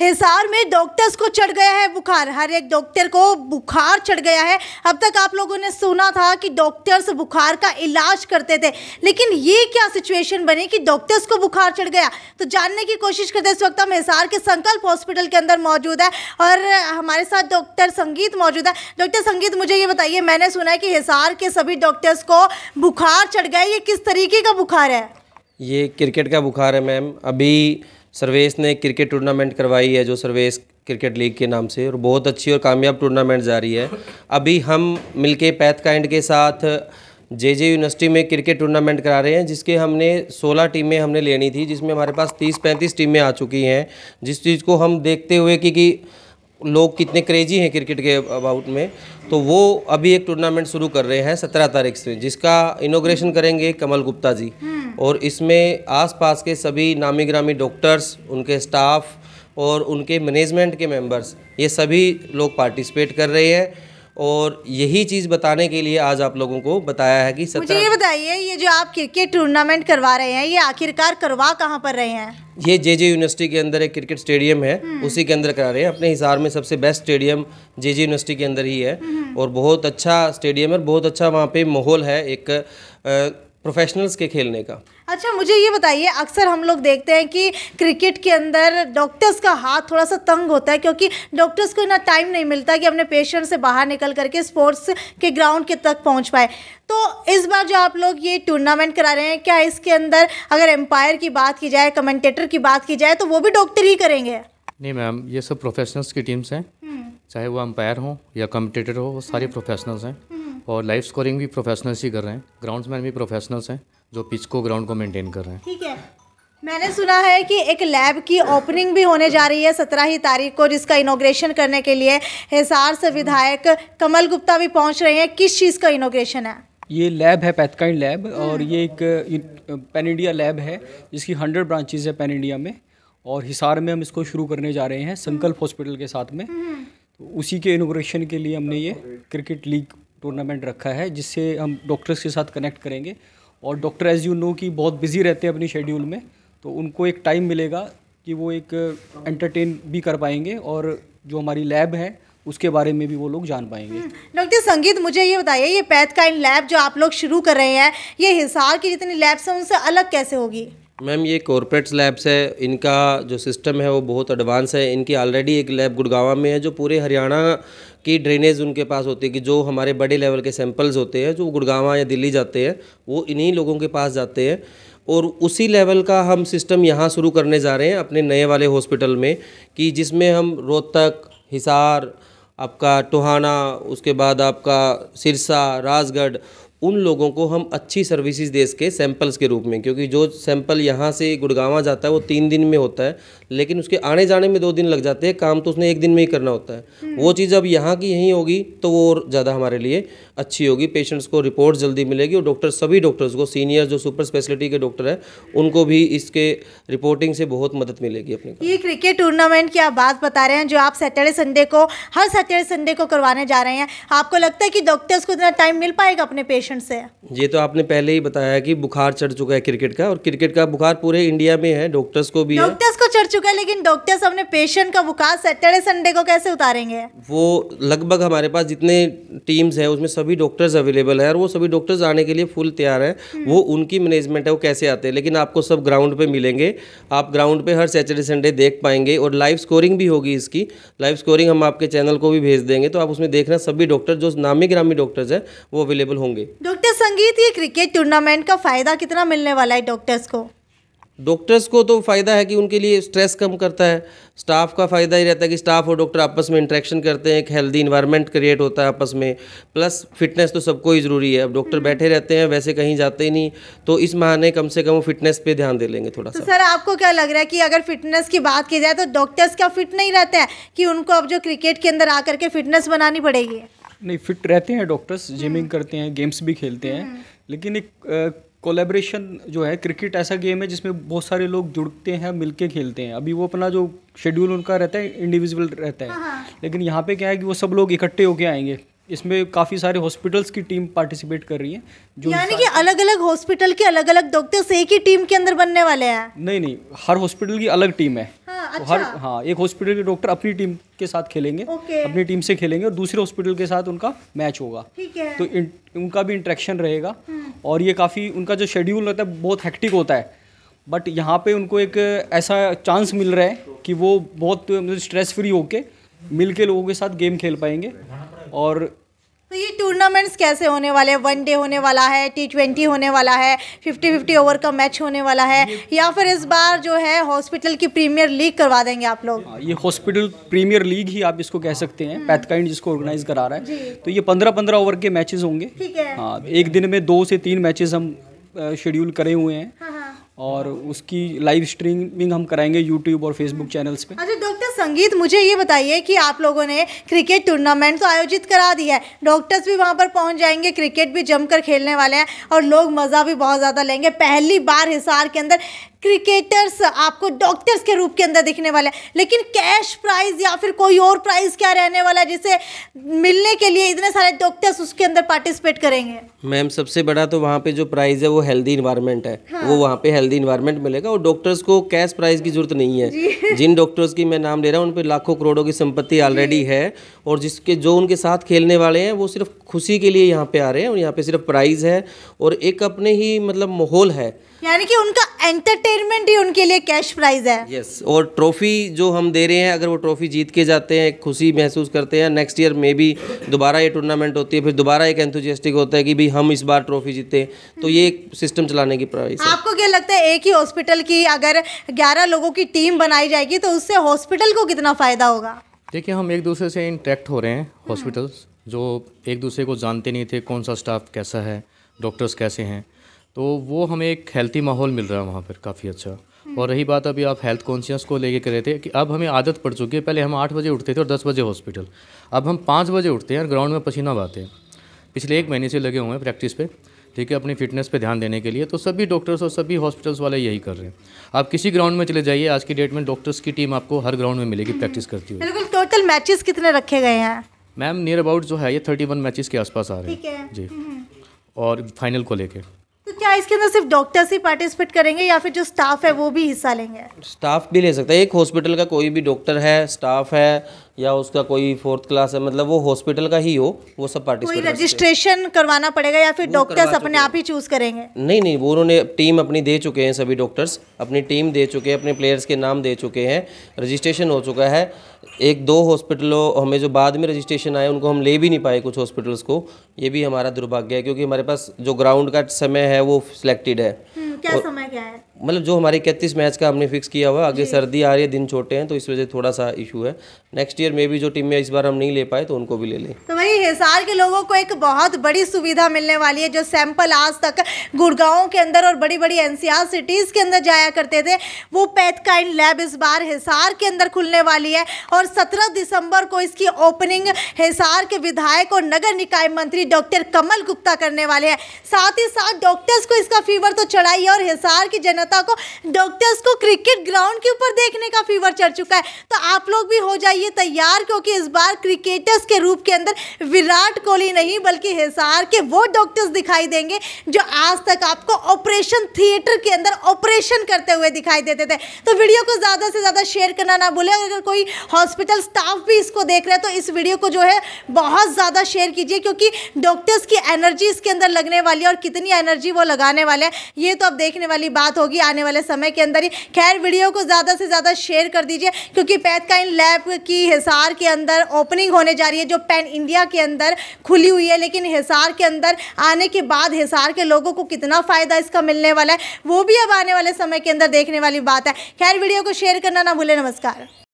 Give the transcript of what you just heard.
हिसार में डॉक्टर्स को चढ़ गया है बुखार हर एक डॉक्टर को बुखार चढ़ गया है अब तक आप लोगों ने सुना था कि डॉक्टर्स बुखार का इलाज करते थे लेकिन ये क्या सिचुएशन बनी कि डॉक्टर्स को बुखार चढ़ गया तो जानने की कोशिश करते इस वक्त हम हिसार के संकल्प हॉस्पिटल के अंदर मौजूद है और हमारे साथ डॉक्टर संगीत मौजूद है डॉक्टर संगीत मुझे ये बताइए मैंने सुना है कि हिसार के सभी डॉक्टर्स को बुखार चढ़ गया ये किस तरीके का बुखार है ये क्रिकेट का बुखार है मैम अभी सर्वेस ने क्रिकेट टूर्नामेंट करवाई है जो सर्वेस क्रिकेट लीग के नाम से और बहुत अच्छी और कामयाब टूर्नामेंट जा रही है अभी हम मिलके पैथ काइंड के साथ जे जे यूनिवर्सिटी में क्रिकेट टूर्नामेंट करा रहे हैं जिसके हमने 16 टीमें हमने लेनी थी जिसमें हमारे पास 30-35 टीमें आ चुकी हैं जिस चीज़ को हम देखते हुए कि, कि लोग कितने क्रेजी हैं क्रिकेट के अबाउट में तो वो अभी एक टूर्नामेंट शुरू कर रहे हैं सत्रह तारीख से जिसका इनोग्रेशन करेंगे कमल गुप्ता जी हम्म। और इसमें आसपास के सभी नामी ग्रामी डॉक्टर्स उनके स्टाफ और उनके मैनेजमेंट के मेंबर्स ये सभी लोग पार्टिसिपेट कर रहे हैं और यही चीज़ बताने के लिए आज आप लोगों को बताया है कि सत्रह मुझे ये बताइए ये जो आप क्रिकेट टूर्नामेंट करवा रहे हैं ये आखिरकार करवा कहाँ पर रहे हैं ये जे जे यूनिवर्सिटी के अंदर एक क्रिकेट स्टेडियम है हम्म। उसी के अंदर करा रहे हैं अपने हिसार में सबसे best stadium J J university के अंदर ही है हम्म। और बहुत अच्छा स्टेडियम है बहुत अच्छा वहाँ पे माहौल है एक प्रोफेशनल्स के खेलने का अच्छा मुझे ये बताइए अक्सर हम लोग देखते हैं कि क्रिकेट के अंदर डॉक्टर्स का हाथ थोड़ा सा तंग होता है क्योंकि डॉक्टर्स को इतना टाइम नहीं मिलता कि अपने पेशेंट से बाहर निकल करके स्पोर्ट्स के ग्राउंड के तक पहुंच पाए तो इस बार जो आप लोग ये टूर्नामेंट करा रहे हैं क्या इसके अंदर अगर एम्पायर की बात की जाए कमेंटेटर की बात की जाए तो वो भी डॉक्टर ही करेंगे नहीं मैम ये सब प्रोफेशनल्स की टीम्स हैं हम्म। चाहे वो एम्पायर हो या कमेंटेटर हो वो सारे प्रोफेशनल्स हम्म। हैं हम्म। और लाइव स्कोरिंग भी प्रोफेशनल्स ही कर रहे हैं ग्राउंड्समैन भी प्रोफेशनल्स हैं जो पिच को ग्राउंड को मेंटेन कर रहे हैं ठीक है मैंने सुना है कि एक लैब की ओपनिंग भी होने जा रही है सत्रह ही तारीख को जिसका इनोग्रेशन करने के लिए हिसार से विधायक कमल गुप्ता भी पहुंच रहे हैं किस चीज़ का इनोग्रेशन है ये लैब है पैथकाइंड लैब हम्म। और ये एक पैन इंडिया लैब है जिसकी हंड्रेड ब्रांचेज है पेन इंडिया में और हिसार में हम इसको शुरू करने जा रहे हैं संकल्प हॉस्पिटल हम्म। के साथ में हम्म। तो उसी के इनोग्रेशन के लिए हमने ये क्रिकेट लीग टूर्नामेंट रखा है जिससे हम डॉक्टर्स के साथ कनेक्ट करेंगे और डॉक्टर एज यू नो कि बहुत बिजी रहते हैं अपनी शेड्यूल में तो उनको एक टाइम मिलेगा कि वो एक एंटरटेन भी कर पाएंगे और जो हमारी लैब है उसके बारे में भी वो लोग जान पाएंगे डॉक्टर हम्म, संगीत मुझे ये बताइए ये पैथ लैब जो आप लोग शुरू कर रहे हैं ये हिसार की जितनी लैब्स हैं उनसे अलग कैसे होगी मैम ये कॉरपोरेट्स लैब्स है इनका जो सिस्टम है वो बहुत एडवांस है इनकी ऑलरेडी एक लैब गुड़गावा में है जो पूरे हरियाणा की ड्रेनेज उनके पास होती है कि जो हमारे बड़े लेवल के सैंपल्स होते हैं जो गुड़गावा या दिल्ली जाते हैं वो इन्हीं लोगों के पास जाते हैं और उसी लेवल का हम सिस्टम यहाँ शुरू करने जा रहे हैं अपने नए वाले हॉस्पिटल में कि जिसमें हम रोहतक हिसार आपका टोहाना उसके बाद आपका सिरसा राजगढ़ उन लोगों को हम अच्छी सर्विसेज दे सके सैंपल्स के रूप में क्योंकि जो सैंपल यहाँ से गुड़गावा जाता है वो तीन दिन में होता है लेकिन उसके आने जाने में दो दिन लग जाते हैं काम तो उसने एक दिन में ही करना होता है हम्म। वो चीज़ अब यहाँ की यहीं होगी तो वो और ज़्यादा हमारे लिए अच्छी होगी पेशेंट्स को रिपोर्ट जल्दी मिलेगी और डॉक्टर सभी डॉक्टर्स को सीनियर जो सुपर स्पेशलिटी के डॉक्टर हैं उनको भी इसके रिपोर्टिंग से बहुत मदद मिलेगी अपने ये क्रिकेट टूर्नामेंट की आप बात बता रहे हैं जो आप सैटरडे संडे को हर सैटरडे संडे को करवाने जा रहे हैं आपको लगता है कि डॉक्टर्स को इतना टाइम मिल पाएगा अपने पेशेंट पेशेंट से है ये तो आपने पहले ही बताया कि बुखार चढ़ चुका है क्रिकेट का और क्रिकेट का बुखार पूरे इंडिया में है डॉक्टर्स को भी डॉक्टर्स को चढ़ चुका है लेकिन डॉक्टर्स अपने पेशेंट का बुखार सैटरडे संडे को कैसे उतारेंगे वो लगभग हमारे पास जितने टीम्स है उसमें सभी डॉक्टर्स अवेलेबल है और वो सभी डॉक्टर्स आने के लिए फुल तैयार है हम्म। वो उनकी मैनेजमेंट है वो कैसे आते हैं लेकिन आपको सब ग्राउंड पे मिलेंगे आप ग्राउंड पे हर सैटरडे संडे देख पाएंगे और लाइव स्कोरिंग भी होगी इसकी लाइव स्कोरिंग हम आपके चैनल को भी भेज देंगे तो आप उसमें देखना सभी डॉक्टर जो नामी ग्रामी डॉक्टर्स हैं वो अवेलेबल होंगे डॉक्टर संगीत ये क्रिकेट टूर्नामेंट का फ़ायदा कितना मिलने वाला है डॉक्टर्स को डॉक्टर्स को तो फ़ायदा है कि उनके लिए स्ट्रेस कम करता है स्टाफ का फ़ायदा ही रहता है कि स्टाफ और डॉक्टर आपस में इंटरेक्शन करते हैं एक हेल्दी इन्वायरमेंट क्रिएट होता है आपस में प्लस फिटनेस तो सबको ही ज़रूरी है अब डॉक्टर बैठे रहते हैं वैसे कहीं जाते ही नहीं तो इस महाने कम से कम वो फिटनेस पे ध्यान दे लेंगे थोड़ा तो सा सर आपको क्या लग रहा है कि अगर फिटनेस की बात की जाए तो डॉक्टर्स क्या फिट नहीं रहते हैं कि उनको अब जो क्रिकेट के अंदर आकर के फिटनेस बनानी पड़ेगी नहीं फिट रहते हैं डॉक्टर्स हम्म। जिमिंग करते हैं गेम्स भी खेलते हैं हम्म। लेकिन एक कोलेब्रेशन जो है क्रिकेट ऐसा गेम है जिसमें बहुत सारे लोग जुड़ते हैं मिलके खेलते हैं अभी वो अपना जो शेड्यूल उनका रहता है इंडिविजुअल रहता है हाँ, हाँ। लेकिन यहाँ पे क्या है कि वो सब लोग इकट्ठे होके आएंगे इसमें काफ़ी सारे हॉस्पिटल्स की टीम पार्टिसिपेट कर रही है जो यानी कि अलग अलग हॉस्पिटल के अलग अलग डॉक्टर्स एक ही टीम के अंदर बनने वाले हैं नहीं नहीं हर हॉस्पिटल की अलग टीम है तो अच्छा। हर हाँ एक हॉस्पिटल के डॉक्टर अपनी टीम के साथ खेलेंगे अपनी टीम से खेलेंगे और दूसरे हॉस्पिटल के साथ उनका मैच होगा तो इन, उनका भी इंट्रैक्शन रहेगा हम्म। और ये काफ़ी उनका जो शेड्यूल रहता है बहुत हैक्टिक होता है बट यहाँ पे उनको एक ऐसा चांस मिल रहा है कि वो बहुत स्ट्रेस मतलब फ्री होके मिल के लोगों के साथ गेम खेल पाएंगे और तो ये टूर्नामेंट्स कैसे होने वाले हैं वन डे होने वाला है टी ट्वेंटी होने वाला है फिफ्टी फिफ्टी ओवर का मैच होने वाला है या फिर इस बार जो है हॉस्पिटल की प्रीमियर लीग करवा देंगे आप लोग हाँ, ये हॉस्पिटल प्रीमियर लीग ही आप इसको कह सकते हैं पैथकाइंड हम्म। जिसको ऑर्गेनाइज करा रहा है तो ये पंद्रह पंद्रह ओवर के मैचेज होंगे हाँ एक दिन में दो से तीन मैचेज हम शेड्यूल करे हुए हैं हाँ, हाँ। और उसकी लाइव स्ट्रीमिंग हम कराएंगे यूट्यूब और फेसबुक चैनल्स हम्म। पे अच्छा डॉक्टर संगीत मुझे ये बताइए कि आप लोगों ने क्रिकेट टूर्नामेंट तो आयोजित करा दिया है डॉक्टर्स भी वहाँ पर पहुँच जाएंगे क्रिकेट भी जमकर खेलने वाले हैं और लोग मज़ा भी बहुत ज़्यादा लेंगे पहली बार हिसार के अंदर क्रिकेटर्स आपको डॉक्टर्स के रूप के अंदर दिखने वाले हैं लेकिन कैश प्राइज या फिर कोई और प्राइज क्या रहने वाला है जिसे मिलने के लिए इतने सारे डॉक्टर्स उसके अंदर पार्टिसिपेट करेंगे मैम सबसे बड़ा तो वहाँ पे जो प्राइज है वो हेल्दी इन्वायरमेंट है हाँ। वो वहाँ पे हेल्दी इन्वायरमेंट मिलेगा और डॉक्टर्स को कैश प्राइज की जरूरत नहीं है जिन डॉक्टर्स की मैं नाम ले रहा हूँ उन पर लाखों करोड़ों की संपत्ति ऑलरेडी है और जिसके जो उनके साथ खेलने वाले हैं वो सिर्फ खुशी के लिए यहाँ पे आ रहे हैं और यहाँ पे सिर्फ प्राइज है और एक अपने ही मतलब माहौल है यानी कि उनका एंटरटेन एंटरटेनमेंट ही उनके लिए कैश प्राइज है यस yes, और ट्रॉफी जो हम दे रहे हैं अगर वो ट्रॉफी जीत के जाते हैं खुशी महसूस करते हैं नेक्स्ट ईयर मे भी दोबारा ये टूर्नामेंट होती है फिर दोबारा एक एंथुजियास्टिक होता है कि भाई हम इस बार ट्रॉफी जीते तो ये एक सिस्टम चलाने की प्राइस आपको क्या लगता है एक ही हॉस्पिटल की अगर ग्यारह लोगों की टीम बनाई जाएगी तो उससे हॉस्पिटल को कितना फ़ायदा होगा देखिए हम एक दूसरे से इंटरेक्ट हो रहे हैं हॉस्पिटल्स हम्म। जो एक दूसरे को जानते नहीं थे कौन सा स्टाफ कैसा है डॉक्टर्स कैसे हैं तो वो हमें एक हेल्थी माहौल मिल रहा है वहाँ पर काफ़ी अच्छा हम्म। और रही बात अभी आप हेल्थ कॉन्शियस को लेके कर रहे थे कि अब हमें आदत पड़ चुकी है पहले हम आठ बजे उठते थे और दस बजे हॉस्पिटल अब हम पाँच बजे उठते हैं और ग्राउंड में पसीना बहाते हैं पिछले एक महीने से लगे हुए हैं प्रैक्टिस पे ठीक है अपनी फिटनेस पे ध्यान देने के लिए तो सभी डॉक्टर्स और सभी हॉस्पिटल्स वाले यही कर रहे हैं आप किसी ग्राउंड में चले जाइए आज की डेट में डॉक्टर्स की टीम आपको हर ग्राउंड में मिलेगी प्रैक्टिस करती हुई बिल्कुल टोटल मैचेस कितने रखे गए हैं मैम नियर अबाउट जो है ये थर्टी वन के आसपास आ रहे हैं जी हम्म। और फाइनल को लेकर तो क्या इसके अंदर सिर्फ डॉक्टर्स ही पार्टिसिपेट करेंगे या फिर जो स्टाफ है वो भी हिस्सा लेंगे स्टाफ भी ले सकता है एक हॉस्पिटल का कोई भी डॉक्टर है स्टाफ है या उसका कोई फोर्थ क्लास है मतलब वो हॉस्पिटल का ही हो वो सब पार्टिसिपेट कोई रजिस्ट्रेशन करवाना पड़ेगा या फिर डॉक्टर्स अपने आप ही चूज करेंगे नहीं नहीं वो उन्होंने टीम अपनी दे चुके हैं सभी डॉक्टर्स अपनी टीम दे चुके हैं अपने प्लेयर्स के नाम दे चुके हैं रजिस्ट्रेशन हो चुका है एक दो हॉस्पिटलों हमें जो बाद में रजिस्ट्रेशन आए उनको हम ले भी नहीं पाए कुछ हॉस्पिटल्स को ये भी हमारा दुर्भाग्य है क्योंकि हमारे पास जो ग्राउंड का समय है वो सिलेक्टेड है क्या और, समय क्या है मतलब जो हमारे इकतीस मैच का हमने फिक्स किया हुआ आगे सर्दी आ रही है दिन छोटे हैं तो इस वजह से थोड़ा सा इशू है नेक्स्ट ईयर में भी जो टीम में इस बार हम नहीं ले पाए तो उनको भी ले लें तो वही हिसार के लोगों को एक बहुत बड़ी सुविधा मिलने वाली है जो सैंपल आज तक गुड़गांव के अंदर और बड़ी बड़ी एन सिटीज़ के अंदर जाया करते थे वो पैथकाइंड लैब इस बार हिसार के अंदर खुलने वाली है और सत्रह दिसंबर को इसकी ओपनिंग हिसार के विधायक और नगर निकाय मंत्री डॉक्टर कमल गुप्ता करने वाले हैं साथ ही साथ डॉक्टर्स को इसका फीवर तो चढ़ाई और हिसार की जनता को डॉक्टर्स को क्रिकेट ग्राउंड के ऊपर देखने का फीवर चढ़ चुका है तो आप लोग भी हो जाइए तैयार क्योंकि इस बार क्रिकेटर्स के रूप के अंदर विराट कोहली नहीं बल्कि हिसार के वो डॉक्टर्स दिखाई देंगे जो आज तक आपको ऑपरेशन थिएटर के अंदर ऑपरेशन करते हुए दिखाई देते थे तो वीडियो को ज़्यादा से ज़्यादा शेयर करना ना भूलें अगर कोई हॉस्पिटल स्टाफ भी इसको देख रहे हैं तो इस वीडियो को जो है बहुत ज़्यादा शेयर कीजिए क्योंकि डॉक्टर्स की एनर्जी इसके अंदर लगने वाली है और कितनी एनर्जी वो लगाने वाले हैं ये तो अब देखने वाली बात होगी आने वाले समय के अंदर ही खैर वीडियो को ज़्यादा से ज़्यादा शेयर कर दीजिए क्योंकि पैथकाइन लैब की हिसार के अंदर ओपनिंग होने जा रही है जो पैन इंडिया के अंदर खुली हुई है लेकिन हिसार के अंदर आने के बाद हिसार के लोगों को कितना फ़ायदा इसका मिलने वाला है वो भी अब आने वाले समय के अंदर देखने वाली बात है खैर वीडियो को शेयर करना ना भूलें नमस्कार